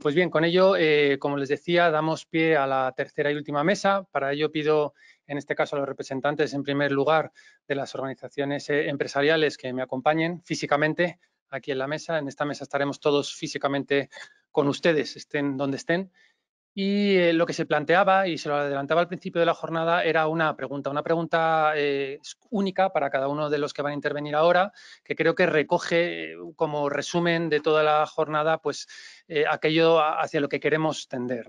Pues bien, con ello, eh, como les decía, damos pie a la tercera y última mesa. Para ello pido, en este caso, a los representantes, en primer lugar, de las organizaciones eh, empresariales que me acompañen físicamente aquí en la mesa. En esta mesa estaremos todos físicamente con ustedes, estén donde estén. Y eh, lo que se planteaba, y se lo adelantaba al principio de la jornada, era una pregunta, una pregunta eh, única para cada uno de los que van a intervenir ahora, que creo que recoge eh, como resumen de toda la jornada pues aquello hacia lo que queremos tender.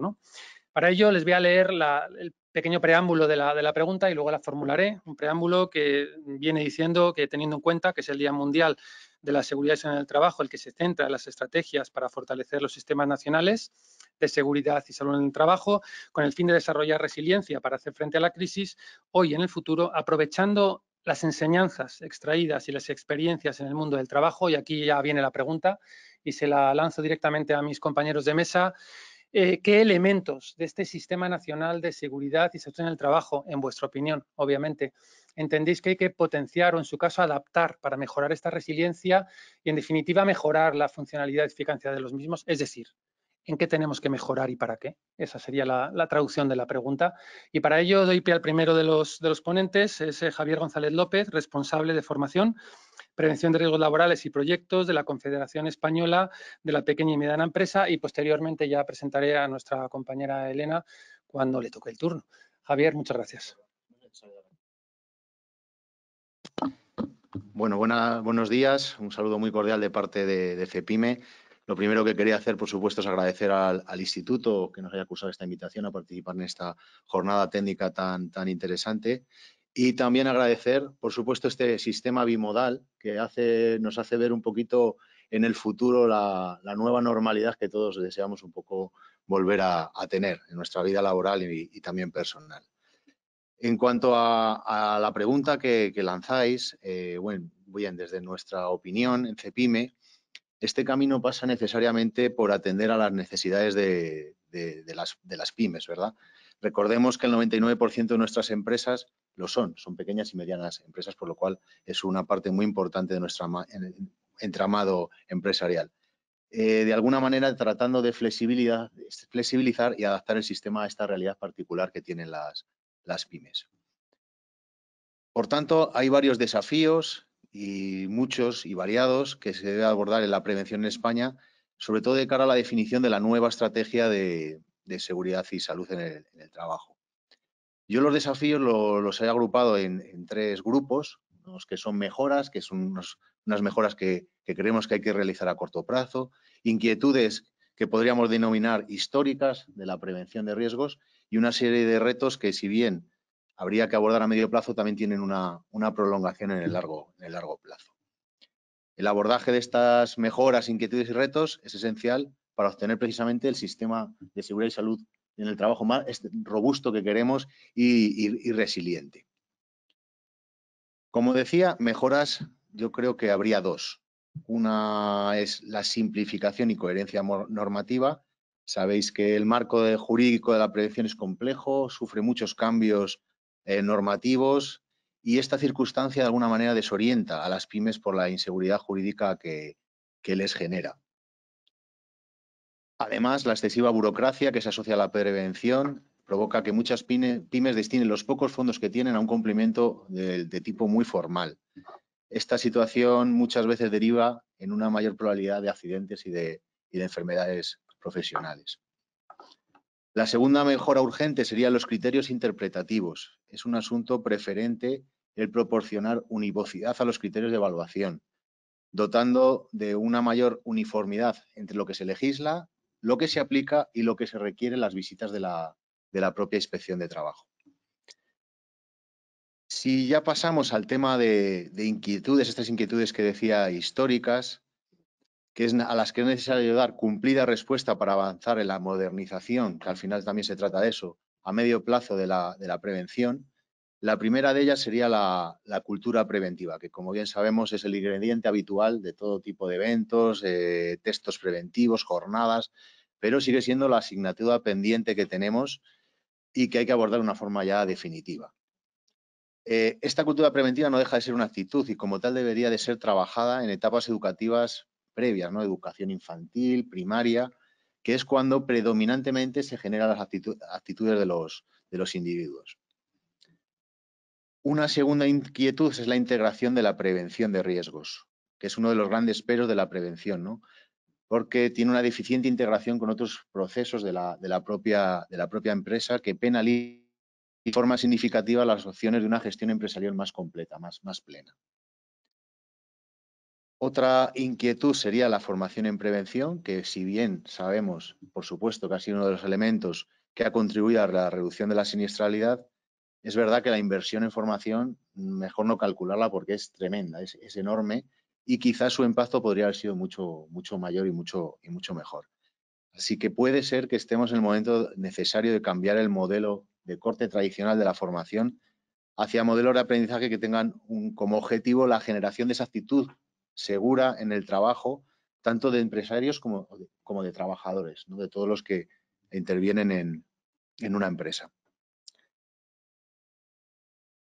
Para ello les voy a leer el pequeño preámbulo de la, pregunta y luego la formularé. Un preámbulo que viene diciendo que teniendo en cuenta que es el Día Mundial de la Seguridad en el Trabajo el que se centra en las estrategias para fortalecer los sistemas nacionales, de seguridad y salud en el trabajo, con el fin de desarrollar resiliencia para hacer frente a la crisis, hoy y en el futuro, aprovechando las enseñanzas extraídas y las experiencias en el mundo del trabajo, y aquí ya viene la pregunta y se la lanzo directamente a mis compañeros de mesa, eh, ¿qué elementos de este Sistema Nacional de Seguridad y Salud en el Trabajo, en vuestra opinión, obviamente, entendéis que hay que potenciar o, en su caso, adaptar para mejorar esta resiliencia y, en definitiva, mejorar la funcionalidad y eficacia de los mismos? Es decir, en qué tenemos que mejorar y para qué. Esa sería la, traducción de la pregunta. Y para ello doy pie al primero de los, ponentes, es eh, Javier González López, responsable de formación, prevención de riesgos laborales y proyectos de la Confederación Española de la Pequeña y Mediana Empresa y posteriormente ya presentaré a nuestra compañera Elena cuando le toque el turno. Javier, muchas gracias. Bueno, buenos días. Un saludo muy cordial de parte de, de FEPIME. Lo primero que quería hacer, por supuesto, es agradecer al, instituto que nos haya acusado esta invitación a participar en esta jornada técnica tan, tan interesante y también agradecer, por supuesto, este sistema bimodal que hace, nos hace ver un poquito en el futuro la, nueva normalidad que todos deseamos un poco volver a, tener en nuestra vida laboral y, también personal. En cuanto a, la pregunta que, lanzáis, eh, bueno, voy desde nuestra opinión en CEPIME, este camino pasa necesariamente por atender a las necesidades de, las, pymes, ¿verdad? Recordemos que el 99% de nuestras empresas lo son, son pequeñas y medianas empresas, por lo cual es una parte muy importante de nuestro entramado empresarial. Eh, de alguna manera tratando de flexibilizar y adaptar el sistema a esta realidad particular que tienen las pymes. Por tanto, hay varios desafíos y muchos y variados que se debe abordar en la prevención en España, sobre todo de cara a la definición de la nueva estrategia de, seguridad y salud en el, trabajo. Yo los desafíos los he agrupado en, tres grupos, los que son mejoras, que son unas mejoras que creemos que hay que realizar a corto plazo, inquietudes que podríamos denominar históricas de la prevención de riesgos y una serie de retos que si bien habría que abordar a medio plazo también tienen una, prolongación en el, largo, en el largo plazo. El abordaje de estas mejoras, inquietudes y retos es esencial para obtener precisamente el sistema de seguridad y salud en el trabajo más robusto que queremos y, y resiliente. Como decía, mejoras yo creo que habría dos. Una es la simplificación y coherencia normativa. Sabéis que el marco jurídico de la prevención es complejo, sufre muchos cambios eh, normativos y esta circunstancia de alguna manera desorienta a las pymes por la inseguridad jurídica que, les genera. Además, la excesiva burocracia que se asocia a la prevención provoca que muchas pymes destinen los pocos fondos que tienen a un cumplimiento de, tipo muy formal. Esta situación muchas veces deriva en una mayor probabilidad de accidentes y de enfermedades profesionales. La segunda mejora urgente serían los criterios interpretativos. Es un asunto preferente el proporcionar univocidad a los criterios de evaluación, dotando de una mayor uniformidad entre lo que se legisla, lo que se aplica y lo que se requiere en las visitas de la, propia inspección de trabajo. Si ya pasamos al tema de inquietudes, estas inquietudes que decía históricas, a las que es necesario dar cumplida respuesta para avanzar en la modernización, que al final también se trata de eso, a medio plazo de la, prevención. La primera de ellas sería la, cultura preventiva, que como bien sabemos es el ingrediente habitual de todo tipo de eventos, eh, textos preventivos, jornadas, pero sigue siendo la asignatura pendiente que tenemos y que hay que abordar de una forma ya definitiva. Eh, esta cultura preventiva no deja de ser una actitud y como tal debería de ser trabajada en etapas educativas previas, ¿no? Educación infantil, primaria, que es cuando predominantemente se generan las actitudes de los, de los individuos. Una segunda inquietud es la integración de la prevención de riesgos, que es uno de los grandes peros de la prevención, ¿no? porque tiene una deficiente integración con otros procesos de la, de la, propia, empresa que penaliza de forma significativa las opciones de una gestión empresarial más completa, más, más plena. Otra inquietud sería la formación en prevención, que si bien sabemos, por supuesto, que ha sido uno de los elementos que ha contribuido a la reducción de la siniestralidad, es verdad que la inversión en formación, mejor no calcularla porque es tremenda, es, enorme y quizás su impacto podría haber sido mucho, mucho mayor y mucho, y mucho mejor. Así que puede ser que estemos en el momento necesario de cambiar el modelo de corte tradicional de la formación hacia modelos de aprendizaje que tengan como objetivo la generación de esa actitud segura en el trabajo, tanto de empresarios como de, trabajadores, ¿no? de todos los que intervienen en, una empresa.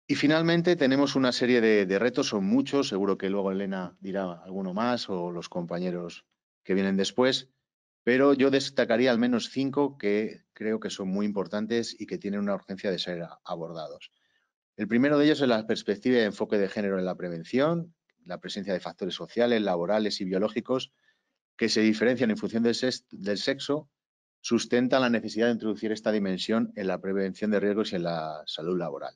Y finalmente tenemos una serie de, de, retos, son muchos, seguro que luego Elena dirá alguno más o los compañeros que vienen después, pero yo destacaría al menos cinco que creo que son muy importantes y que tienen una urgencia de ser abordados. El primero de ellos es la perspectiva de enfoque de género en la prevención, la presencia de factores sociales, laborales y biológicos que se diferencian en función del, sexo, sustenta la necesidad de introducir esta dimensión en la prevención de riesgos y en la salud laboral.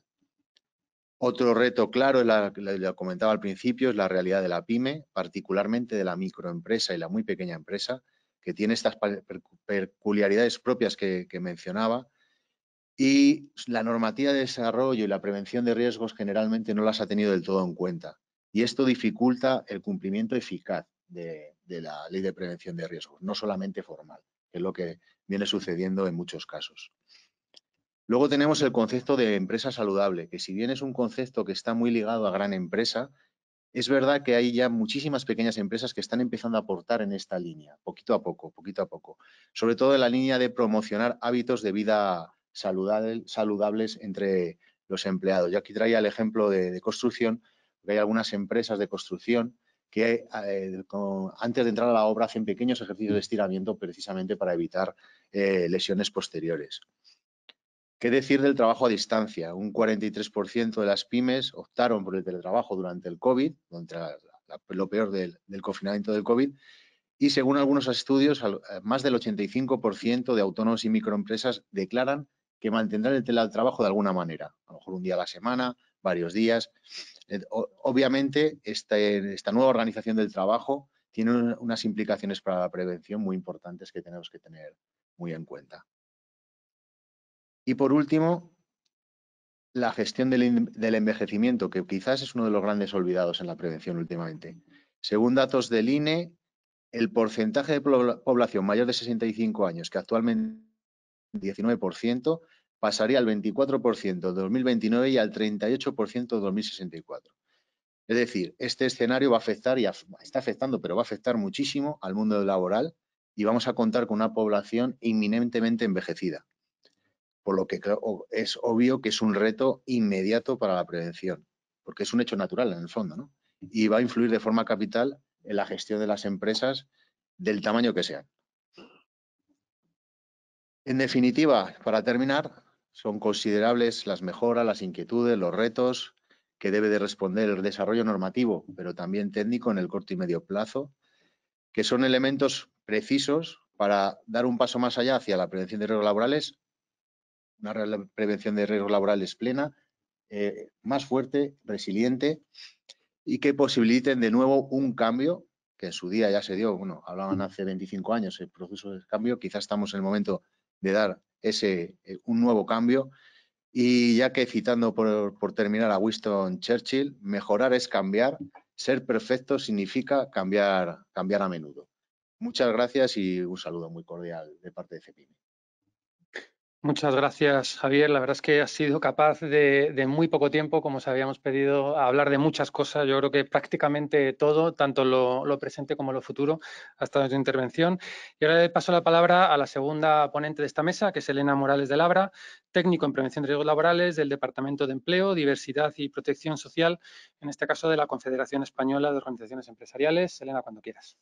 Otro reto claro, lo comentaba al principio, es la realidad de la pyme, particularmente de la microempresa y la muy pequeña empresa, que tiene estas peculiaridades propias que mencionaba, y la normativa de desarrollo y la prevención de riesgos generalmente no las ha tenido del todo en cuenta y esto dificulta el cumplimiento eficaz de, la ley de prevención de riesgos, no solamente formal, que es lo que viene sucediendo en muchos casos. Luego tenemos el concepto de empresa saludable, que si bien es un concepto que está muy ligado a gran empresa, es verdad que hay ya muchísimas pequeñas empresas que están empezando a aportar en esta línea, poquito a poco, poquito a poco. Sobre todo en la línea de promocionar hábitos de vida saludables entre los empleados. Yo aquí traía el ejemplo de construcción, que hay algunas empresas de construcción que eh, antes de entrar a la obra hacen pequeños ejercicios de mm. estiramiento precisamente para evitar eh, lesiones posteriores. ¿Qué decir del trabajo a distancia? Un 43% de las pymes optaron por el teletrabajo durante el COVID, durante lo peor del, del confinamiento del COVID, y según algunos estudios, eh, más del 85% de autónomos y microempresas declaran que mantendrán el teletrabajo de alguna manera, a lo mejor un día a la semana, varios días. Eh, obviamente, este, esta nueva organización del trabajo tiene unas implicaciones para la prevención muy importantes que tenemos que tener muy en cuenta. Y por último, la gestión del, envejecimiento, que quizás es uno de los grandes olvidados en la prevención últimamente. Según datos del INE, el porcentaje de población mayor de 65 años, que actualmente 19%, pasaría al 24% en 2029 y al 38% en 2064. Es decir, este escenario va a afectar y está afectando, pero va a afectar muchísimo al mundo laboral y vamos a contar con una población inminentemente envejecida, por lo que es obvio que es un reto inmediato para la prevención, porque es un hecho natural en el fondo, ¿no? Y va a influir de forma capital en la gestión de las empresas del tamaño que sean. En definitiva, para terminar, son considerables las mejoras, las inquietudes, los retos que debe de responder el desarrollo normativo, pero también técnico en el corto y medio plazo, que son elementos precisos para dar un paso más allá hacia la prevención de riesgos laborales, una prevención de riesgos laborales plena, eh, más fuerte, resiliente y que posibiliten de nuevo un cambio que en su día ya se dio, bueno, hablaban hace 25 años el proceso de cambio, quizás estamos en el momento de dar ese, eh, un nuevo cambio. Y ya que citando por, por terminar a Winston Churchill, mejorar es cambiar, ser perfecto significa cambiar, cambiar a menudo. Muchas gracias y un saludo muy cordial de parte de Cepini. Muchas gracias, Javier. La verdad es que ha sido capaz de, muy poco tiempo, como os habíamos pedido, hablar de muchas cosas. Yo creo que prácticamente todo, tanto lo, presente como lo futuro, ha estado en tu intervención. Y ahora le paso la palabra a la segunda ponente de esta mesa, que es Elena Morales de Labra, técnico en prevención de riesgos laborales del Departamento de Empleo, Diversidad y Protección Social, en este caso de la Confederación Española de Organizaciones Empresariales. Elena, cuando quieras.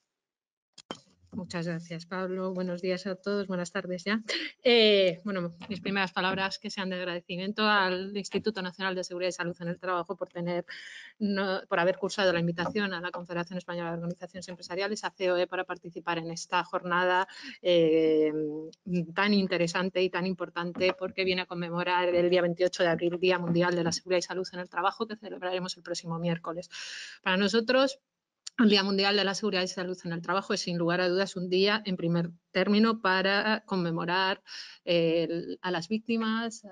Muchas gracias, Pablo. Buenos días a todos, buenas tardes ya. Eh, bueno, mis primeras palabras que sean de agradecimiento al Instituto Nacional de Seguridad y Salud en el Trabajo por tener, por haber cursado la invitación a la Confederación Española de Organizaciones Empresariales, a COE, para participar en esta jornada eh, tan interesante y tan importante porque viene a conmemorar el día 28 de abril, Día Mundial de la Seguridad y Salud en el Trabajo, que celebraremos el próximo miércoles. Para nosotros, el Día Mundial de la Seguridad y Salud en el Trabajo es sin lugar a dudas un día en primer término para conmemorar eh, a las víctimas,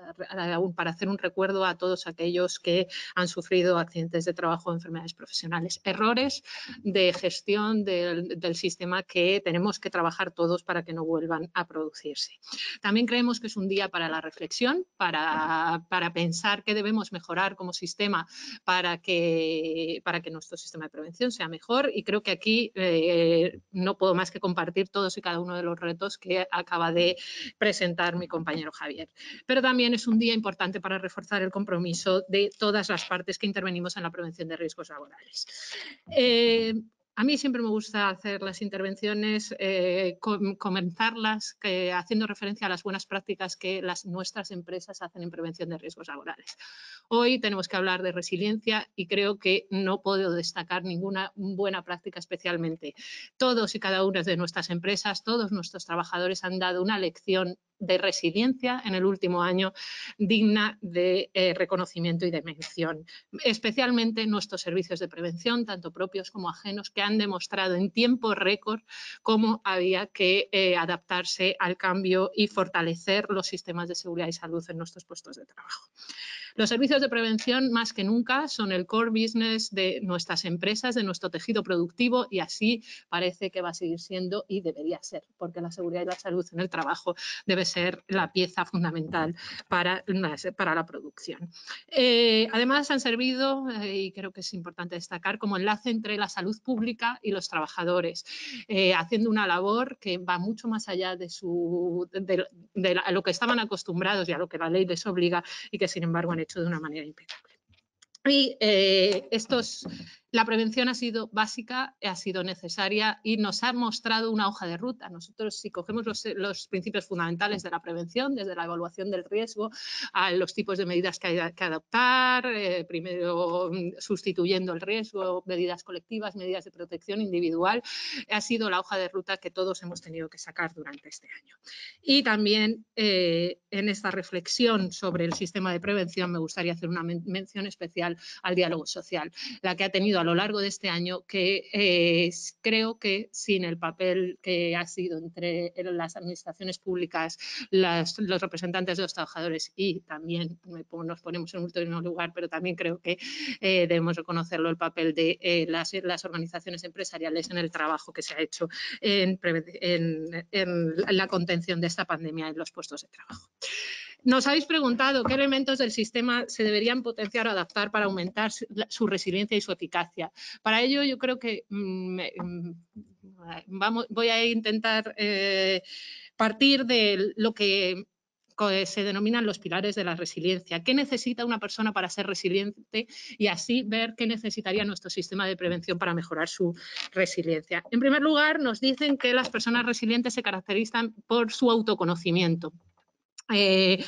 para hacer un recuerdo a todos aquellos que han sufrido accidentes de trabajo o enfermedades profesionales. Errores de gestión del, sistema que tenemos que trabajar todos para que no vuelvan a producirse. También creemos que es un día para la reflexión, para, pensar qué debemos mejorar como sistema para que, nuestro sistema de prevención sea mejor y creo que aquí eh, no puedo más que compartir todos y cada uno de los los retos que acaba de presentar mi compañero Javier. Pero también es un día importante para reforzar el compromiso de todas las partes que intervenimos en la prevención de riesgos laborales. Eh, a mí siempre me gusta hacer las intervenciones, eh, comenzarlas haciendo referencia a las buenas prácticas que las, nuestras empresas hacen en prevención de riesgos laborales. Hoy tenemos que hablar de resiliencia y creo que no puedo destacar ninguna buena práctica especialmente. Todos y cada una de nuestras empresas, todos nuestros trabajadores han dado una lección de residencia en el último año digna de eh, reconocimiento y de mención. Especialmente nuestros servicios de prevención, tanto propios como ajenos, que han demostrado en tiempo récord cómo había que eh, adaptarse al cambio y fortalecer los sistemas de seguridad y salud en nuestros puestos de trabajo. Los servicios de prevención más que nunca son el core business de nuestras empresas, de nuestro tejido productivo y así parece que va a seguir siendo y debería ser, porque la seguridad y la salud en el trabajo debe ser la pieza fundamental para, para la producción. Eh, además han servido, eh, y creo que es importante destacar, como enlace entre la salud pública y los trabajadores, eh, haciendo una labor que va mucho más allá de, su, de, lo que estaban acostumbrados y a lo que la ley les obliga y que sin embargo han hecho de una manera impecable. Y eh, estos, la prevención ha sido básica, ha sido necesaria y nos ha mostrado una hoja de ruta. Nosotros, si cogemos los, eh, principios fundamentales de la prevención, desde la evaluación del riesgo a los tipos de medidas que hay que adoptar, eh, primero mm, sustituyendo el riesgo, medidas colectivas, medidas de protección individual, ha sido la hoja de ruta que todos hemos tenido que sacar durante este año. Y también eh, en esta reflexión sobre el sistema de prevención me gustaría hacer una mención especial al diálogo social, la que ha tenido a lo largo de este año que eh, creo que sin el papel que ha sido entre eh, las administraciones públicas, los representantes de los trabajadores y también nos ponemos en último lugar, pero también creo que eh, debemos reconocerlo el papel de las, organizaciones empresariales en el trabajo que se ha hecho en, en, en la contención de esta pandemia en los puestos de trabajo. Nos habéis preguntado qué elementos del sistema se deberían potenciar o adaptar para aumentar su resiliencia y su eficacia. Para ello yo creo que mm, mm, vamos, voy a intentar eh, partir de lo que se denominan los pilares de la resiliencia. ¿Qué necesita una persona para ser resiliente? Y así ver qué necesitaría nuestro sistema de prevención para mejorar su resiliencia. En primer lugar, nos dicen que las personas resilientes se caracterizan por su autoconocimiento. Eh,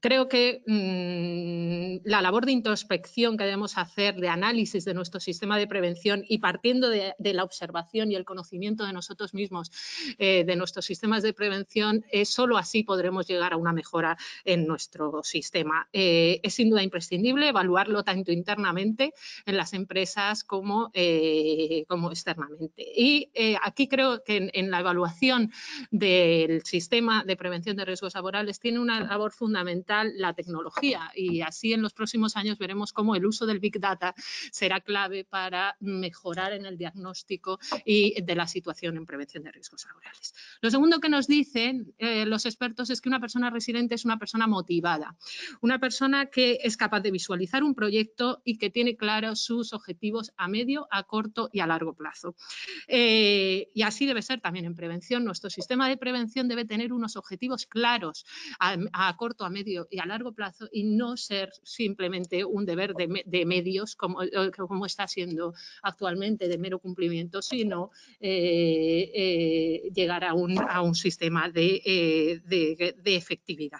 creo que mm, la labor de introspección que debemos hacer, de análisis de nuestro sistema de prevención y partiendo de, la observación y el conocimiento de nosotros mismos, eh, de nuestros sistemas de prevención, es eh, solo así podremos llegar a una mejora en nuestro sistema. es sin duda imprescindible evaluarlo tanto internamente en las empresas como, como externamente. Y aquí creo que en la evaluación del sistema de prevención de riesgos laborales tiene un una labor fundamental la tecnología y así en los próximos años veremos cómo el uso del Big Data será clave para mejorar en el diagnóstico y de la situación en prevención de riesgos laborales. Lo segundo que nos dicen eh, los expertos es que una persona residente es una persona motivada, una persona que es capaz de visualizar un proyecto y que tiene claros sus objetivos a medio, a corto y a largo plazo. Eh, y así debe ser también en prevención. Nuestro sistema de prevención debe tener unos objetivos claros, a, corto, a medio y a largo plazo y no ser simplemente un deber de, medios eh, como, está siendo actualmente de mero cumplimiento, sino eh, eh, llegar a un, sistema de, efectividad.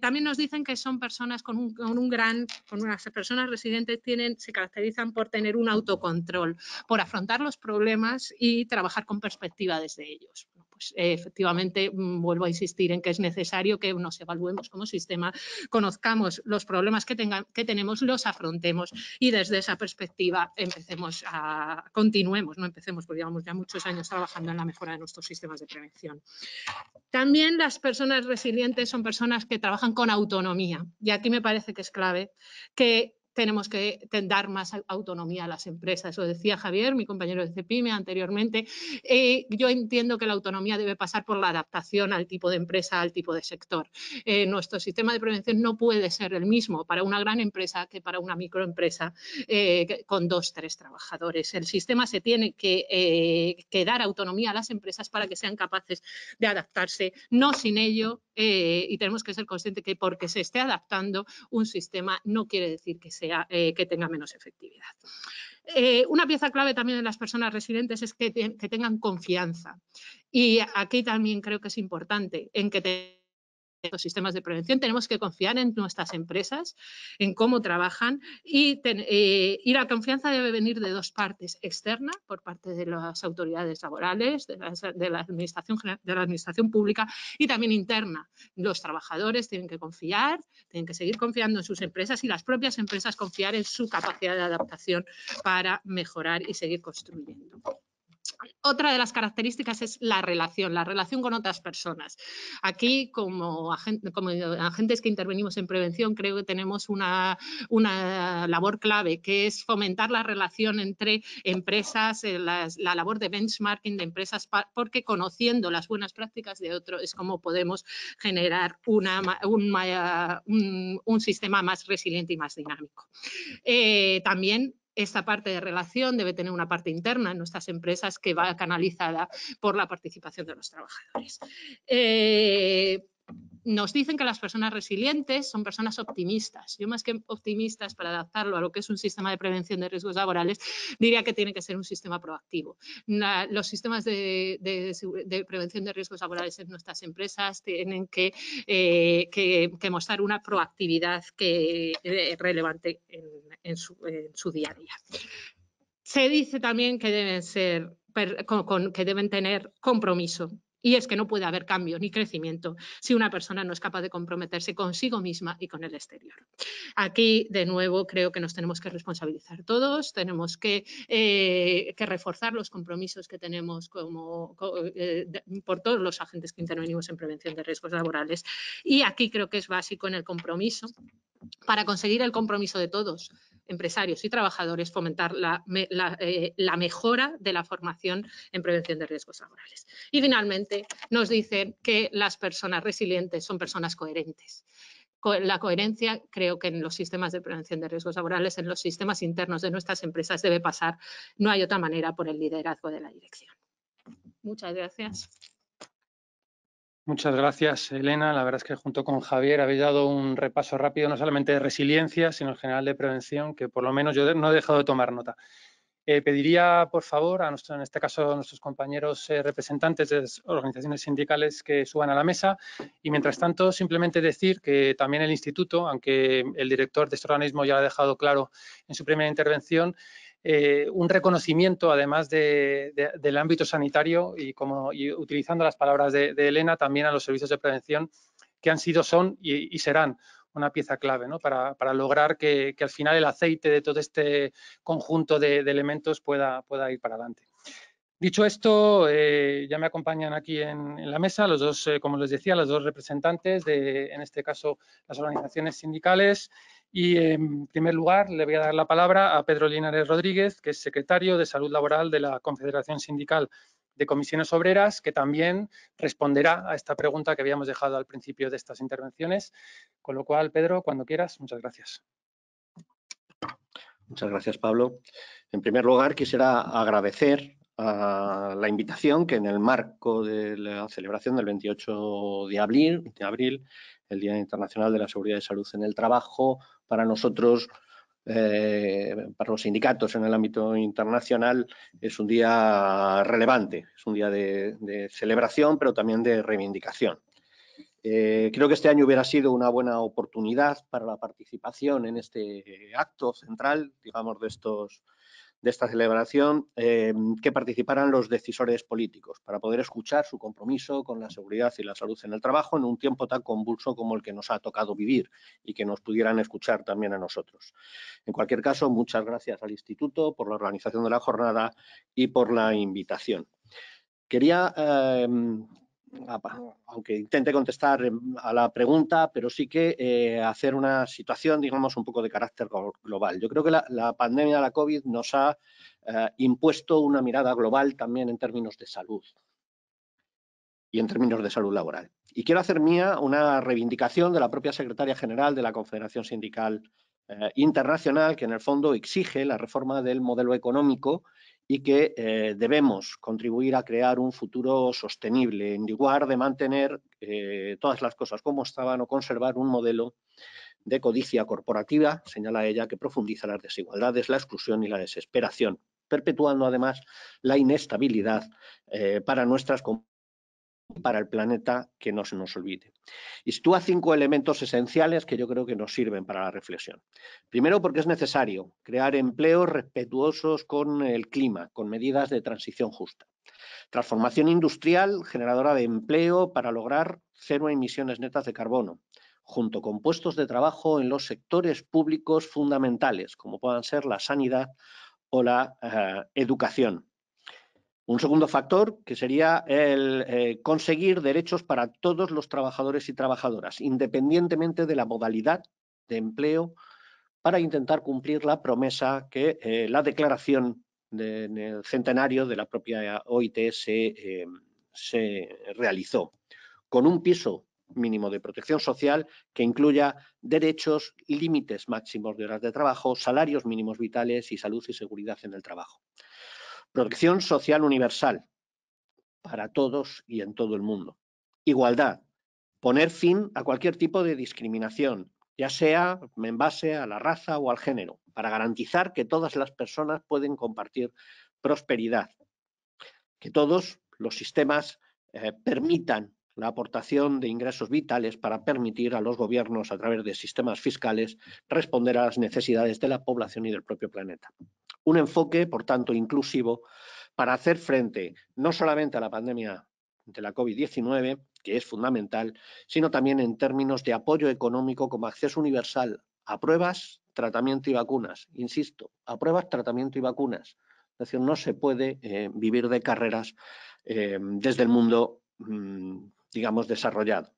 también nos dicen que son personas con un, con un gran, con unas personas residentes tienen, se caracterizan por tener un autocontrol, por afrontar los problemas y trabajar con perspectiva desde ellos. Pues, eh, efectivamente mm, vuelvo a insistir en que es necesario que nos evaluemos como sistema, conozcamos los problemas que, que tenemos, los afrontemos y desde esa perspectiva empecemos a, continuemos, no empecemos, porque llevamos ya muchos años trabajando en la mejora de nuestros sistemas de prevención. También las personas resilientes son personas que trabajan con autonomía y aquí me parece que es clave que tenemos que dar más autonomía a las empresas. Eso decía Javier, mi compañero de CEPIME anteriormente. Eh, yo entiendo que la autonomía debe pasar por la adaptación al tipo de empresa, al tipo de sector. Eh, nuestro sistema de prevención no puede ser el mismo para una gran empresa que para una microempresa eh, con dos, tres trabajadores. El sistema se tiene que, dar autonomía a las empresas para que sean capaces de adaptarse, no sin ello, y tenemos que ser conscientes que porque se esté adaptando un sistema no quiere decir que sea eh, que tenga menos efectividad. Eh, una pieza clave también de las personas residentes es que, tengan confianza. Y aquí también creo que es importante en que tengan los sistemas de prevención, tenemos que confiar en nuestras empresas, en cómo trabajan eh, y, la confianza debe venir de dos partes, externa por parte de las autoridades laborales, de, la, administración, de la administración pública y también interna. Los trabajadores tienen que confiar, tienen que seguir confiando en sus empresas y las propias empresas confiar en su capacidad de adaptación para mejorar y seguir construyendo. Otra de las características es la relación, la relación con otras personas. Aquí, como, agentes que intervenimos en prevención, creo que tenemos una, labor clave, que es fomentar la relación entre empresas, eh, la, labor de benchmarking de empresas, porque conociendo las buenas prácticas de otros es como podemos generar un, sistema más resiliente y más dinámico. Eh, también esta parte de relación debe tener una parte interna en nuestras empresas que va canalizada por la participación de los trabajadores. Eh, nos dicen que las personas resilientes son personas optimistas. Yo más que optimistas para adaptarlo a lo que es un sistema de prevención de riesgos laborales, diría que tiene que ser un sistema proactivo. los sistemas de, prevención de riesgos laborales en nuestras empresas tienen que, eh, mostrar una proactividad que, eh, relevante en, su, en su día a día. Se dice también que deben ser que deben tener compromiso y es que no puede haber cambio ni crecimiento si una persona no es capaz de comprometerse consigo misma y con el exterior. Aquí, de nuevo, creo que nos tenemos que responsabilizar todos, tenemos que, eh, reforzar los compromisos que tenemos eh, por todos los agentes que intervenimos en prevención de riesgos laborales. Y aquí creo que es básico en el compromiso para conseguir el compromiso de todos, empresarios y trabajadores fomentar eh, la, mejora de la formación en prevención de riesgos laborales. Y finalmente nos dicen que las personas resilientes son personas coherentes la coherencia creo que en los sistemas de prevención de riesgos laborales, en los sistemas internos de nuestras empresas debe pasar, no hay otra manera, por el liderazgo de la dirección. Muchas gracias. Muchas gracias, Elena. La verdad es que junto con Javier habéis dado un repaso rápido, no solamente de resiliencia, sino en general de prevención, que por lo menos yo no he dejado de tomar nota. Eh, pediría, por favor, a nuestro, en este caso a nuestros compañeros eh, representantes de organizaciones sindicales que suban a la mesa y, mientras tanto, simplemente decir que también el Instituto, aunque el director de este organismo ya lo ha dejado claro en su primera intervención, eh, un reconocimiento, además del ámbito sanitario y, utilizando las palabras de, Elena, también a los servicios de prevención que han sido, son y, serán una pieza clave para, lograr que, al final el aceite de todo este conjunto de, elementos pueda, pueda ir para adelante. Dicho esto, eh, ya me acompañan aquí en, la mesa los dos, eh, como les decía, los dos representantes de, en este caso, las organizaciones sindicales y en primer lugar, le voy a dar la palabra a Pedro Linares Rodríguez, que es secretario de Salud Laboral de la Confederación Sindical de Comisiones Obreras, que también responderá a esta pregunta que habíamos dejado al principio de estas intervenciones. Con lo cual, Pedro, cuando quieras, muchas gracias. Muchas gracias, Pablo. En primer lugar, quisiera agradecer a la invitación que en el marco de la celebración del 28 de abril, de abril el Día Internacional de la Seguridad y Salud en el Trabajo, para nosotros, eh, para los sindicatos en el ámbito internacional, es un día relevante, es un día de, celebración, pero también de reivindicación. Eh, creo que este año hubiera sido una buena oportunidad para la participación en este acto central, digamos, de estos de esta celebración eh, que participaran los decisores políticos para poder escuchar su compromiso con la seguridad y la salud en el trabajo en un tiempo tan convulso como el que nos ha tocado vivir y que nos pudieran escuchar también a nosotros. En cualquier caso, muchas gracias al Instituto por la organización de la jornada y por la invitación. Quería eh, Ah, aunque intente contestar em, a la pregunta, pero sí que eh, hacer una situación, digamos, un poco de carácter global. Yo creo que la, pandemia de la COVID nos ha eh, impuesto una mirada global también en términos de salud y en términos de salud laboral. Y quiero hacer mía una reivindicación de la propia secretaria general de la Confederación Sindical eh, Internacional, que en el fondo exige la reforma del modelo económico y que eh, debemos contribuir a crear un futuro sostenible, en lugar de mantener eh, todas las cosas como estaban o conservar un modelo de codicia corporativa, señala ella, que profundiza las desigualdades, la exclusión y la desesperación, perpetuando además la inestabilidad eh, para nuestras comunidades para el planeta que no se nos olvide. Y sitúa cinco elementos esenciales que yo creo que nos sirven para la reflexión. Primero, porque es necesario crear empleos respetuosos con el clima, con medidas de transición justa. Transformación industrial generadora de empleo para lograr cero emisiones netas de carbono, junto con puestos de trabajo en los sectores públicos fundamentales, como puedan ser la sanidad o la eh, educación un segundo factor que sería el eh, conseguir derechos para todos los trabajadores y trabajadoras, independientemente de la modalidad de empleo, para intentar cumplir la promesa que eh, la declaración del centenario de la propia OIT em, se realizó, con un piso mínimo de protección social que incluya derechos, límites máximos de horas de trabajo, salarios mínimos vitales y salud y seguridad en el trabajo. Protección social universal para todos y en todo el mundo. Igualdad. Poner fin a cualquier tipo de discriminación, ya sea en base a la raza o al género, para garantizar que todas las personas pueden compartir prosperidad. Que todos los sistemas eh, permitan la aportación de ingresos vitales para permitir a los gobiernos, a través de sistemas fiscales, responder a las necesidades de la población y del propio planeta. Un enfoque, por tanto, inclusivo para hacer frente no solamente a la pandemia de la COVID-19, que es fundamental, sino también en términos de apoyo económico como acceso universal a pruebas, tratamiento y vacunas. Insisto, a pruebas, tratamiento y vacunas. Es decir, no se puede eh, vivir de carreras eh, desde el mundo, mm, digamos, desarrollado.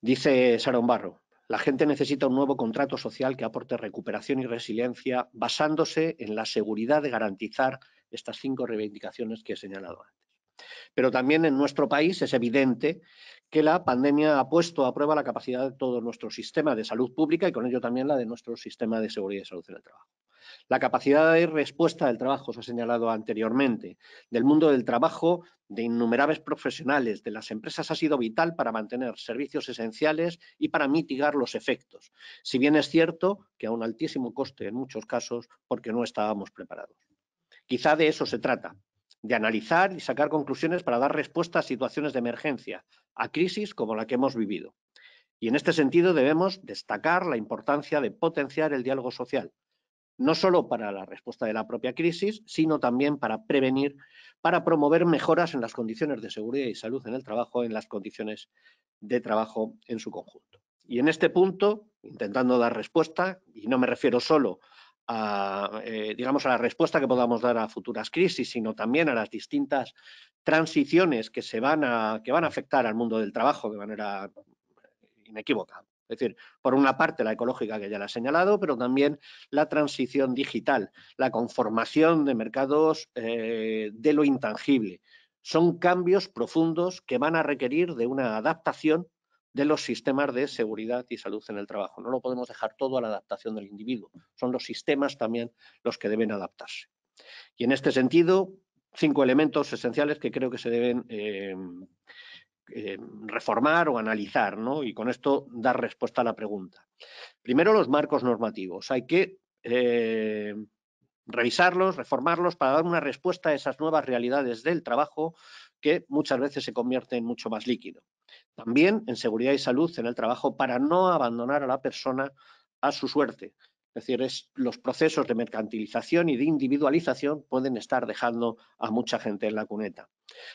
Dice Sara Barro, la gente necesita un nuevo contrato social que aporte recuperación y resiliencia basándose en la seguridad de garantizar estas cinco reivindicaciones que he señalado antes. Pero también en nuestro país es evidente que la pandemia ha puesto a prueba la capacidad de todo nuestro sistema de salud pública y con ello también la de nuestro sistema de seguridad y salud en el trabajo. La capacidad de respuesta del trabajo se ha señalado anteriormente. Del mundo del trabajo, de innumerables profesionales, de las empresas ha sido vital para mantener servicios esenciales y para mitigar los efectos, si bien es cierto que a un altísimo coste en muchos casos porque no estábamos preparados. Quizá de eso se trata, de analizar y sacar conclusiones para dar respuesta a situaciones de emergencia, a crisis como la que hemos vivido. Y en este sentido debemos destacar la importancia de potenciar el diálogo social, no solo para la respuesta de la propia crisis, sino también para prevenir, para promover mejoras en las condiciones de seguridad y salud en el trabajo, en las condiciones de trabajo en su conjunto. Y en este punto, intentando dar respuesta, y no me refiero solo a a, eh, digamos, a la respuesta que podamos dar a futuras crisis, sino también a las distintas transiciones que, van a, que van a afectar al mundo del trabajo de manera inequívoca. Es decir, por una parte la ecológica que ya la he señalado, pero también la transición digital, la conformación de mercados eh, de lo intangible. Son cambios profundos que van a requerir de una adaptación de los sistemas de seguridad y salud en el trabajo. No lo podemos dejar todo a la adaptación del individuo. Son los sistemas también los que deben adaptarse. Y en este sentido, cinco elementos esenciales que creo que se deben eh, eh, reformar o analizar, ¿no? Y con esto dar respuesta a la pregunta. Primero, los marcos normativos. Hay que eh, revisarlos, reformarlos para dar una respuesta a esas nuevas realidades del trabajo que muchas veces se convierte en mucho más líquido. También en seguridad y salud en el trabajo para no abandonar a la persona a su suerte, es decir, es, los procesos de mercantilización y de individualización pueden estar dejando a mucha gente en la cuneta.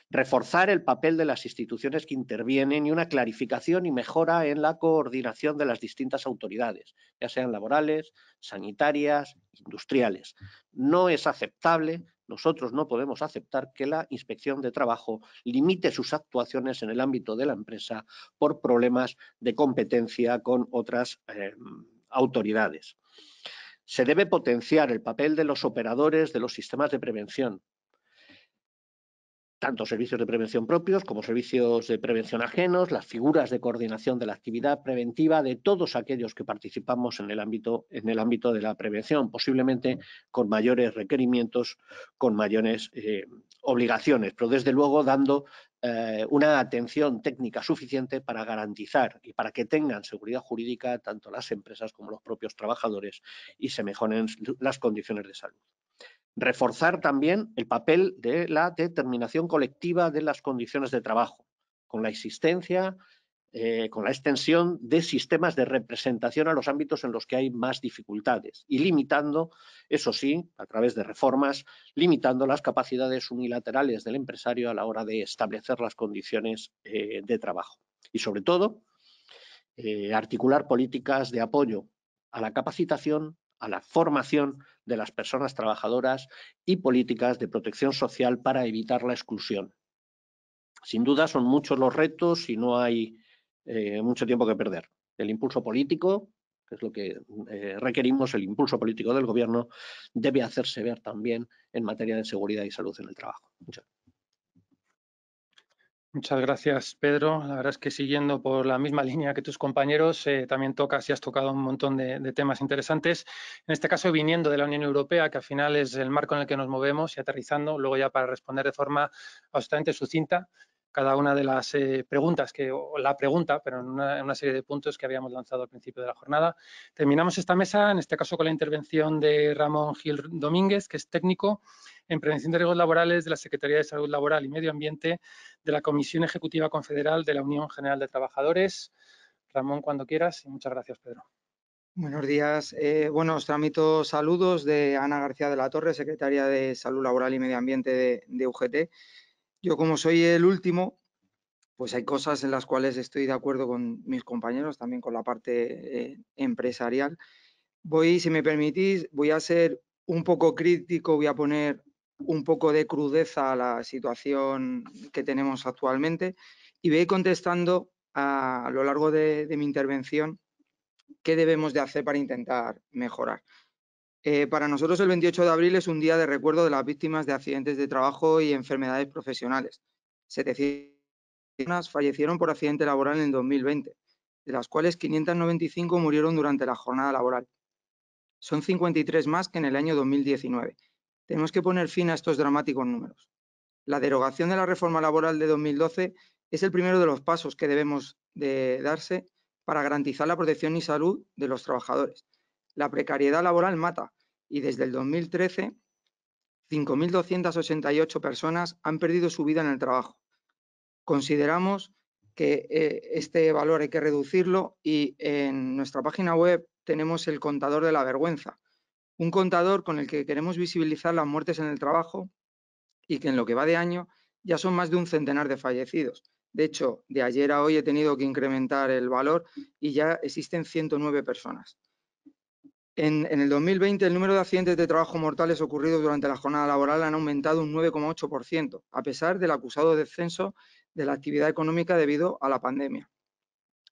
Reforzar el papel de las instituciones que intervienen y una clarificación y mejora en la coordinación de las distintas autoridades, ya sean laborales, sanitarias, industriales. No es aceptable, nosotros no podemos aceptar que la inspección de trabajo limite sus actuaciones en el ámbito de la empresa por problemas de competencia con otras eh, autoridades. Se debe potenciar el papel de los operadores de los sistemas de prevención, tanto servicios de prevención propios como servicios de prevención ajenos, las figuras de coordinación de la actividad preventiva de todos aquellos que participamos en el ámbito, en el ámbito de la prevención, posiblemente con mayores requerimientos, con mayores eh, obligaciones, pero desde luego dando eh, una atención técnica suficiente para garantizar y para que tengan seguridad jurídica tanto las empresas como los propios trabajadores y se mejoren las condiciones de salud reforzar también el papel de la determinación colectiva de las condiciones de trabajo, con la existencia eh, con la extensión de sistemas de representación a los ámbitos en los que hay más dificultades y limitando, eso sí, a través de reformas, limitando las capacidades unilaterales del empresario a la hora de establecer las condiciones eh, de trabajo. Y sobre todo, eh, articular políticas de apoyo a la capacitación, a la formación de las personas trabajadoras y políticas de protección social para evitar la exclusión. Sin duda son muchos los retos y no hay eh, mucho tiempo que perder. El impulso político, que es lo que mm, eh, requerimos, el impulso político del gobierno, debe hacerse ver también en materia de seguridad y salud en el trabajo. Muchas gracias. Pedro. La verdad es que siguiendo por la misma línea que tus compañeros, eh, también tocas y has tocado un montón de, de, temas interesantes. En este caso, viniendo de la Unión Europea, que al final es el marco en el que nos movemos y aterrizando, luego ya para responder de forma absolutamente sucinta, cada una de las eh, preguntas, que, o la pregunta, pero en una, serie de puntos que habíamos lanzado al principio de la jornada. Terminamos esta mesa, en este caso con la intervención de Ramón Gil Domínguez, que es técnico en prevención de riesgos laborales de la Secretaría de Salud Laboral y Medio Ambiente de la Comisión Ejecutiva Confederal de la Unión General de Trabajadores. Ramón, cuando quieras muchas gracias, Pedro. Buenos días. Eh, bueno, os tramito saludos de Ana García de la Torre, secretaria de Salud Laboral y Medio Ambiente de, de UGT. Yo como soy el último, pues hay cosas en las cuales estoy de acuerdo con mis compañeros, también con la parte eh, empresarial. Voy, si me permitís, voy a ser un poco crítico, voy a poner un poco de crudeza a la situación que tenemos actualmente y voy contestando a, lo largo de, de mi intervención qué debemos de hacer para intentar mejorar. Eh, para nosotros el 28 de abril es un día de recuerdo de las víctimas de accidentes de trabajo y enfermedades profesionales. 700 personas fallecieron por accidente laboral en 2020, de las cuales 595 murieron durante la jornada laboral. Son 53 más que en el año 2019. Tenemos que poner fin a estos dramáticos números. La derogación de la reforma laboral de 2012 es el primero de los pasos que debemos de darse para garantizar la protección y salud de los trabajadores. La precariedad laboral mata y desde el 2013 5.288 personas han perdido su vida en el trabajo. Consideramos que eh, este valor hay que reducirlo y en nuestra página web tenemos el contador de la vergüenza, un contador con el que queremos visibilizar las muertes en el trabajo y que en lo que va de año ya son más de un centenar de fallecidos. De hecho, de ayer a hoy he tenido que incrementar el valor y ya existen 109 personas. En, el 2020, el número de accidentes de trabajo mortales ocurridos durante la jornada laboral han aumentado un 9,8%, a pesar del acusado descenso de la actividad económica debido a la pandemia,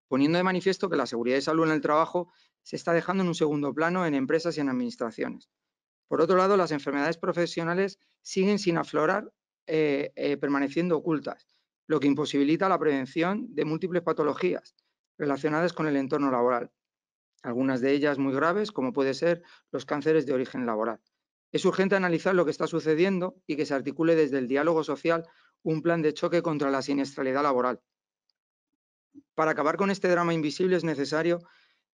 poniendo de manifiesto que la seguridad y salud en el trabajo se está dejando en un segundo plano en empresas y en administraciones. Por otro lado, las enfermedades profesionales siguen sin aflorar, eh, eh, permaneciendo ocultas, lo que imposibilita la prevención de múltiples patologías relacionadas con el entorno laboral algunas de ellas muy graves, como puede ser los cánceres de origen laboral. Es urgente analizar lo que está sucediendo y que se articule desde el diálogo social un plan de choque contra la siniestralidad laboral. Para acabar con este drama invisible es necesario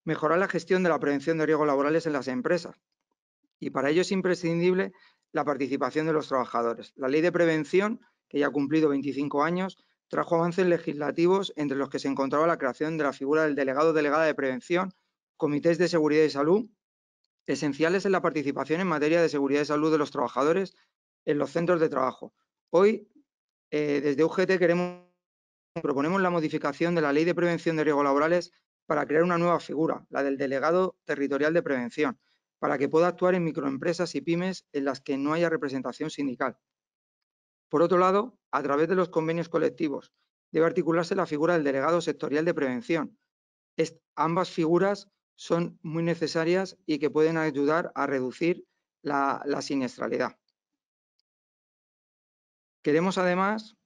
mejorar la gestión de la prevención de riesgos laborales en las empresas. Y para ello es imprescindible la participación de los trabajadores. La ley de prevención, que ya ha cumplido 25 años, trajo avances legislativos entre los que se encontraba la creación de la figura del delegado delegada de prevención, comités de seguridad y salud, esenciales en la participación en materia de seguridad y salud de los trabajadores en los centros de trabajo. Hoy, eh, desde UGT, queremos, proponemos la modificación de la Ley de Prevención de Riesgos Laborales para crear una nueva figura, la del delegado territorial de prevención, para que pueda actuar en microempresas y pymes en las que no haya representación sindical. Por otro lado, a través de los convenios colectivos, debe articularse la figura del delegado sectorial de prevención. ambas figuras son muy necesarias y que pueden ayudar a reducir la, siniestralidad. Queremos además...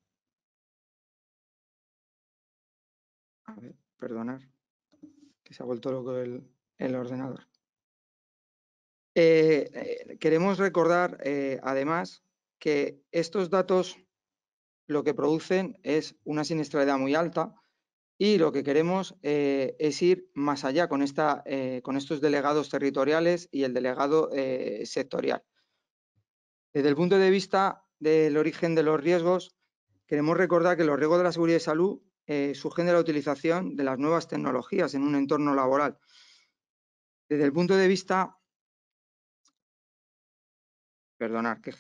A ver, perdonar, que se ha vuelto loco el, ordenador. Eh, eh, queremos recordar eh, además que estos datos lo que producen es una siniestralidad muy alta, y lo que queremos eh, es ir más allá con, esta, eh, con estos delegados territoriales y el delegado eh, sectorial. Desde el punto de vista del origen de los riesgos, queremos recordar que los riesgos de la seguridad y salud surgen de la utilización de las nuevas tecnologías en un entorno laboral. Desde el punto de vista... Perdonar, que es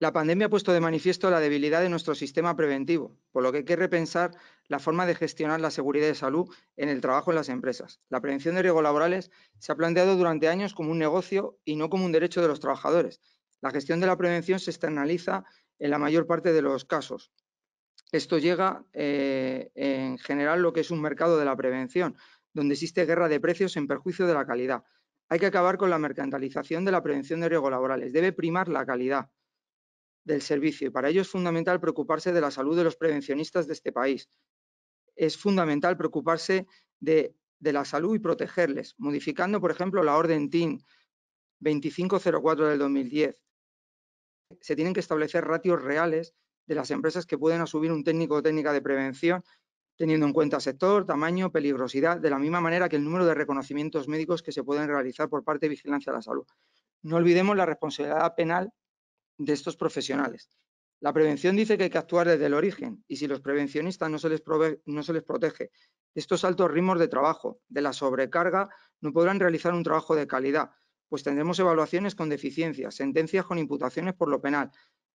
la pandemia ha puesto de manifiesto la debilidad de nuestro sistema preventivo, por lo que hay que repensar la forma de gestionar la seguridad de salud en el trabajo en las empresas. La prevención de riesgos laborales se ha planteado durante años como un negocio y no como un derecho de los trabajadores. La gestión de la prevención se externaliza en la mayor parte de los casos. Esto llega eh, en general a lo que es un mercado de la prevención, donde existe guerra de precios en perjuicio de la calidad. Hay que acabar con la mercantilización de la prevención de riesgos laborales. Debe primar la calidad del servicio y para ello es fundamental preocuparse de la salud de los prevencionistas de este país. Es fundamental preocuparse de, la salud y protegerles, modificando, por ejemplo, la Orden TIN 2504 del 2010. Se tienen que establecer ratios reales de las empresas que pueden asumir un técnico o técnica de prevención teniendo en cuenta sector, tamaño, peligrosidad, de la misma manera que el número de reconocimientos médicos que se pueden realizar por parte de Vigilancia de la Salud. No olvidemos la responsabilidad penal de estos profesionales. La prevención dice que hay que actuar desde el origen y si los prevencionistas no se les, no se les protege estos altos ritmos de trabajo, de la sobrecarga, no podrán realizar un trabajo de calidad, pues tendremos evaluaciones con deficiencias, sentencias con imputaciones por lo penal,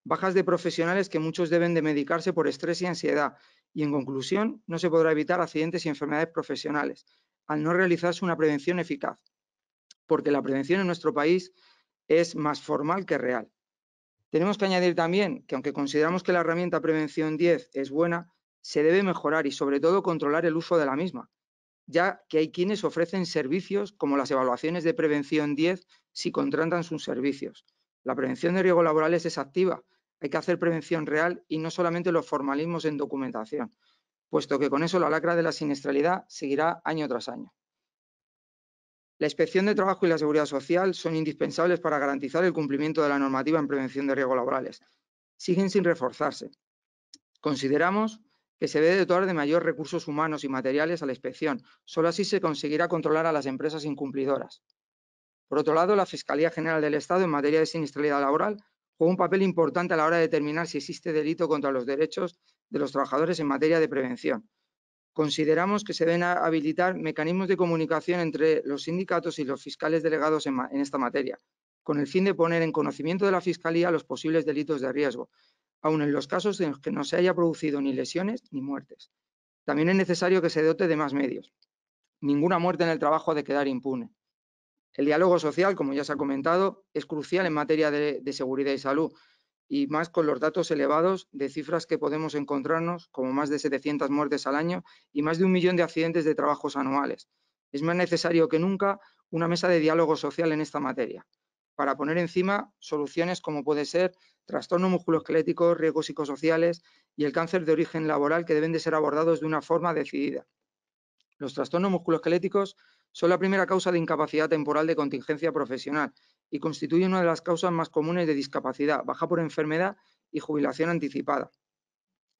bajas de profesionales que muchos deben de medicarse por estrés y ansiedad y en conclusión no se podrá evitar accidentes y enfermedades profesionales al no realizarse una prevención eficaz, porque la prevención en nuestro país es más formal que real. Tenemos que añadir también que aunque consideramos que la herramienta Prevención 10 es buena, se debe mejorar y sobre todo controlar el uso de la misma, ya que hay quienes ofrecen servicios como las evaluaciones de Prevención 10 si contratan sus servicios. La prevención de riesgos laborales es activa, hay que hacer prevención real y no solamente los formalismos en documentación, puesto que con eso la lacra de la siniestralidad seguirá año tras año. La Inspección de Trabajo y la Seguridad Social son indispensables para garantizar el cumplimiento de la normativa en prevención de riesgos laborales. Siguen sin reforzarse. Consideramos que se debe dotar de mayores recursos humanos y materiales a la inspección. Solo así se conseguirá controlar a las empresas incumplidoras. Por otro lado, la Fiscalía General del Estado en materia de siniestralidad laboral juega un papel importante a la hora de determinar si existe delito contra los derechos de los trabajadores en materia de prevención consideramos que se deben habilitar mecanismos de comunicación entre los sindicatos y los fiscales delegados en, esta materia, con el fin de poner en conocimiento de la Fiscalía los posibles delitos de riesgo, aun en los casos en los que no se haya producido ni lesiones ni muertes. También es necesario que se dote de más medios. Ninguna muerte en el trabajo ha de quedar impune. El diálogo social, como ya se ha comentado, es crucial en materia de seguridad y salud, y más con los datos elevados de cifras que podemos encontrarnos, como más de 700 muertes al año y más de un millón de accidentes de trabajos anuales. Es más necesario que nunca una mesa de diálogo social en esta materia, para poner encima soluciones como puede ser trastornos musculoesquelético, riesgos psicosociales y el cáncer de origen laboral que deben de ser abordados de una forma decidida. Los trastornos musculoesqueléticos son la primera causa de incapacidad temporal de contingencia profesional y constituyen una de las causas más comunes de discapacidad, baja por enfermedad y jubilación anticipada.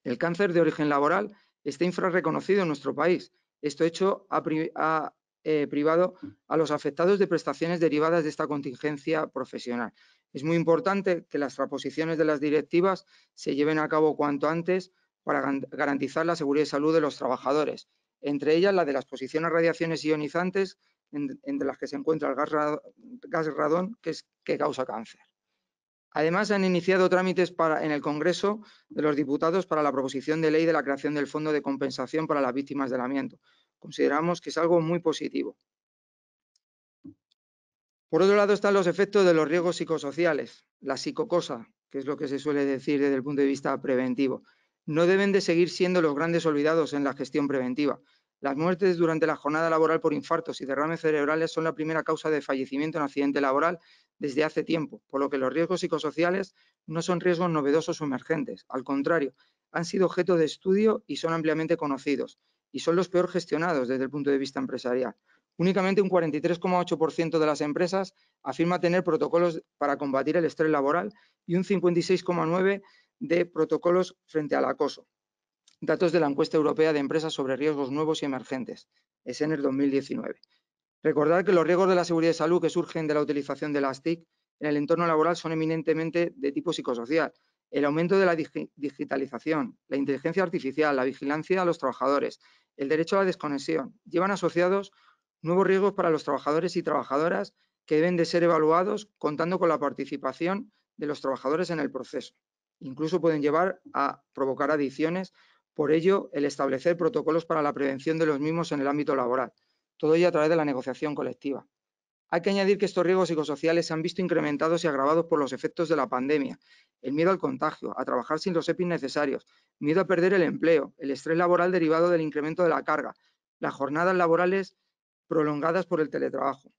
El cáncer de origen laboral está infrarreconocido en nuestro país. Esto hecho ha, eh, privado a los afectados de prestaciones derivadas de esta contingencia profesional. Es muy importante que las transposiciones de las directivas se lleven a cabo cuanto antes para garantizar la seguridad y salud de los trabajadores entre ellas la de la exposición a radiaciones ionizantes, entre las que se encuentra el gas, radón, que, que causa cáncer. Además, han iniciado trámites en el Congreso de los Diputados para la proposición de ley de la creación del Fondo de Compensación para las Víctimas del Amiento. Consideramos que es algo muy positivo. Por otro lado están los efectos de los riesgos psicosociales, la psicocosa, que es lo que se suele decir desde el punto de vista preventivo. No deben de seguir siendo los grandes olvidados en la gestión preventiva. Las muertes durante la jornada laboral por infartos y derrames cerebrales son la primera causa de fallecimiento en accidente laboral desde hace tiempo, por lo que los riesgos psicosociales no son riesgos novedosos o emergentes. Al contrario, han sido objeto de estudio y son ampliamente conocidos y son los peor gestionados desde el punto de vista empresarial. Únicamente un 43,8% de las empresas afirma tener protocolos para combatir el estrés laboral y un 56,9% de protocolos frente al acoso datos de la encuesta europea de empresas sobre riesgos nuevos y emergentes, el 2019. Recordar que los riesgos de la seguridad y salud que surgen de la utilización de las TIC en el entorno laboral son eminentemente de tipo psicosocial. El aumento de la digitalización, la inteligencia artificial, la vigilancia a los trabajadores, el derecho a la desconexión, llevan asociados nuevos riesgos para los trabajadores y trabajadoras que deben de ser evaluados contando con la participación de los trabajadores en el proceso. Incluso pueden llevar a provocar adicciones por ello, el establecer protocolos para la prevención de los mismos en el ámbito laboral, todo ello a través de la negociación colectiva. Hay que añadir que estos riesgos psicosociales se han visto incrementados y agravados por los efectos de la pandemia, el miedo al contagio, a trabajar sin los EPIs necesarios, miedo a perder el empleo, el estrés laboral derivado del incremento de la carga, las jornadas laborales prolongadas por el teletrabajo.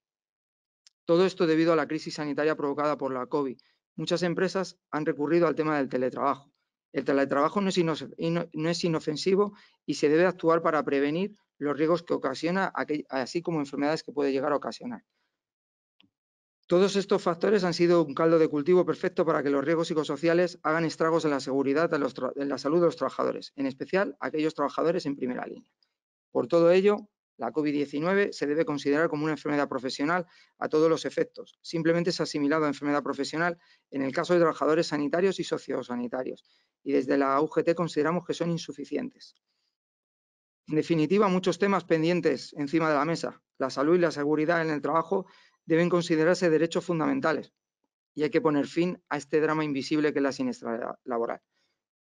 Todo esto debido a la crisis sanitaria provocada por la COVID. Muchas empresas han recurrido al tema del teletrabajo. El teletrabajo no es, inofensivo y se debe actuar para prevenir los riesgos que ocasiona, así como enfermedades que puede llegar a ocasionar. Todos estos factores han sido un caldo de cultivo perfecto para que los riesgos psicosociales hagan estragos en la seguridad, en, la salud de los trabajadores, en especial aquellos trabajadores en primera línea. Por todo ello, la COVID-19 se debe considerar como una enfermedad profesional a todos los efectos. Simplemente es asimilado a enfermedad profesional en el caso de trabajadores sanitarios y sociosanitarios, y desde la UGT consideramos que son insuficientes. En definitiva, muchos temas pendientes encima de la mesa. La salud y la seguridad en el trabajo deben considerarse derechos fundamentales y hay que poner fin a este drama invisible que es la siniestralidad laboral.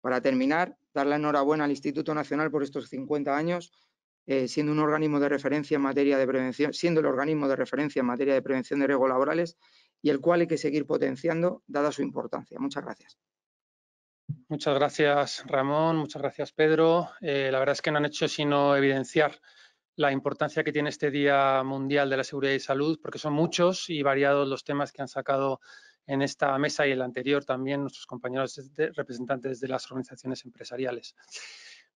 Para terminar, dar la enhorabuena al Instituto Nacional por estos 50 años, eh, siendo un organismo de referencia en materia de prevención, siendo el organismo de referencia en materia de prevención de riesgos laborales y el cual hay que seguir potenciando dada su importancia. Muchas gracias. Muchas gracias, Ramón. Muchas gracias, Pedro. Eh, la verdad es que no han hecho sino evidenciar la importancia que tiene este Día Mundial de la Seguridad y Salud, porque son muchos y variados los temas que han sacado en esta mesa y en la anterior también nuestros compañeros representantes de las organizaciones empresariales.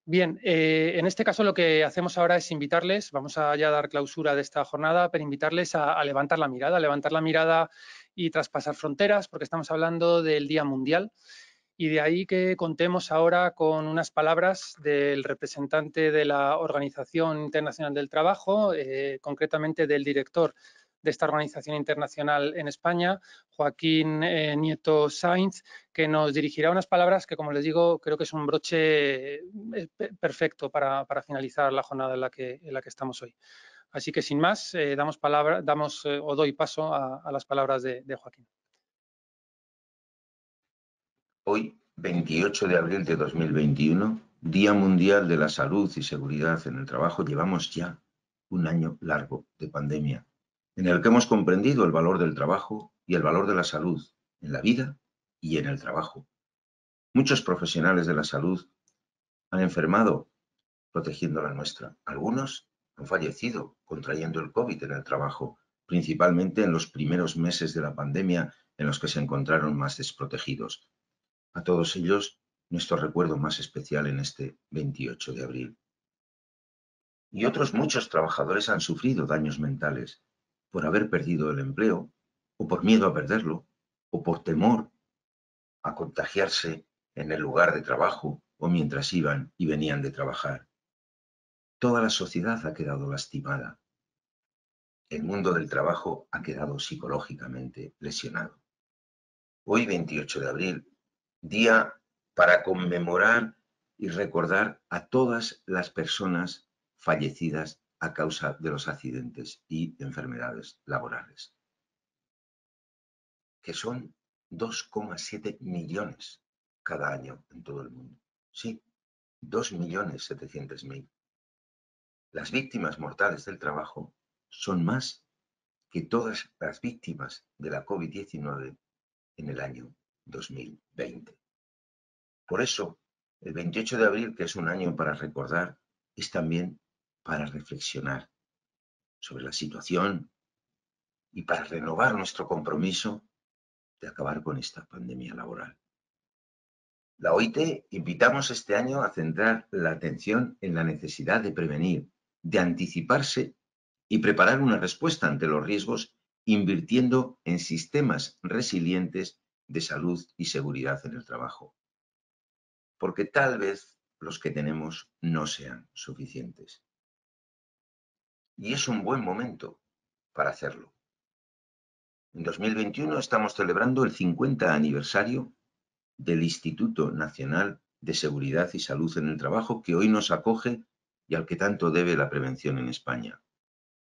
Bien, eh, en este caso lo que hacemos ahora es invitarles, vamos a ya dar clausura de esta jornada, pero invitarles a, levantar la mirada, a levantar la mirada y traspasar fronteras, porque estamos hablando del Día Mundial y de ahí que contemos ahora con unas palabras del representante de la Organización Internacional del Trabajo, eh, concretamente del director de esta organización internacional en España, Joaquín eh, Nieto Sainz, que nos dirigirá unas palabras que, como les digo, creo que es un broche eh, perfecto para, finalizar la jornada en la, que, la que estamos hoy. Así que, sin más, damos palabra, damos o doy paso a, las palabras de Joaquín. Hoy, 28 de abril de 2021, Día Mundial de la Salud y Seguridad en el Trabajo, llevamos ya un año largo de pandemia, en el que hemos comprendido el valor del trabajo y el valor de la salud en la vida y en el trabajo. Muchos profesionales de la salud han enfermado protegiendo la nuestra. Algunos han fallecido contrayendo el COVID en el trabajo, principalmente en los primeros meses de la pandemia en los que se encontraron más desprotegidos. A todos ellos, nuestro recuerdo más especial en este 28 de abril. Y otros muchos trabajadores han sufrido daños mentales por haber perdido el empleo, o por miedo a perderlo, o por temor a contagiarse en el lugar de trabajo o mientras iban y venían de trabajar. Toda la sociedad ha quedado lastimada. El mundo del trabajo ha quedado psicológicamente lesionado. Hoy, 28 de abril, día para conmemorar y recordar a todas las personas fallecidas a causa de los accidentes y enfermedades laborales, que son 2,7 millones cada año en todo el mundo. Sí, 2.700.000. Las víctimas mortales del trabajo son más que todas las víctimas de la COVID-19 en el año 2020. Por eso, el 28 de abril, que es un año para recordar, es también para reflexionar sobre la situación y para renovar nuestro compromiso de acabar con esta pandemia laboral. La OIT invitamos este año a centrar la atención en la necesidad de prevenir, de anticiparse y preparar una respuesta ante los riesgos invirtiendo en sistemas resilientes de salud y seguridad en el trabajo. Porque tal vez los que tenemos no sean suficientes. Y es un buen momento para hacerlo. En 2021 estamos celebrando el 50 aniversario del Instituto Nacional de Seguridad y Salud en el Trabajo que hoy nos acoge y al que tanto debe la prevención en España.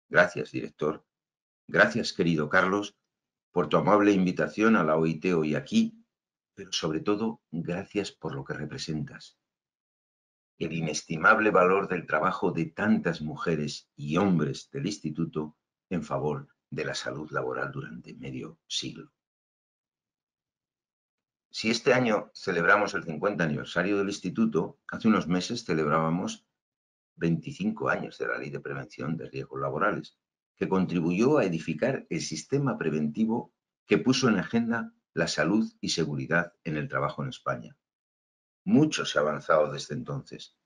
Gracias, director. Gracias, querido Carlos, por tu amable invitación a la OIT hoy aquí, pero sobre todo gracias por lo que representas. El inestimable valor del trabajo de tantas mujeres y hombres del Instituto en favor de la salud laboral durante medio siglo. Si este año celebramos el 50 aniversario del Instituto, hace unos meses celebrábamos 25 años de la Ley de Prevención de Riesgos Laborales, que contribuyó a edificar el sistema preventivo que puso en agenda la salud y seguridad en el trabajo en España. Mucho se ha avanzado desde entonces,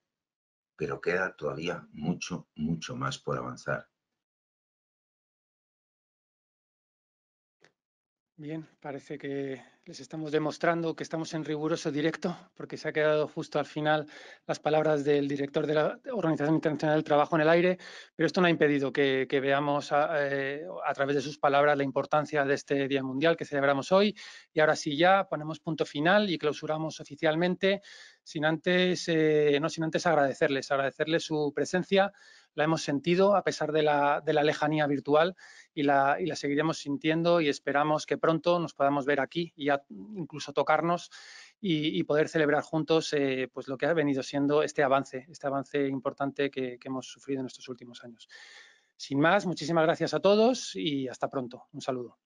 pero queda todavía mucho, mucho más por avanzar. Bien, parece que les estamos demostrando que estamos en riguroso directo, porque se ha quedado justo al final las palabras del director de la Organización Internacional del Trabajo en el aire, pero esto no ha impedido que, veamos a, eh, a, través de sus palabras la importancia de este Día Mundial que celebramos hoy. Y ahora sí ya ponemos punto final y clausuramos oficialmente sin antes, eh, no sin antes agradecerles, agradecerles su presencia. La hemos sentido a pesar de la, lejanía virtual y la, seguiremos sintiendo y esperamos que pronto nos podamos ver aquí y incluso tocarnos y, poder celebrar juntos eh, pues lo que ha venido siendo este avance, este avance importante que hemos sufrido en estos últimos años. Sin más, muchísimas gracias a todos y hasta pronto. Un saludo.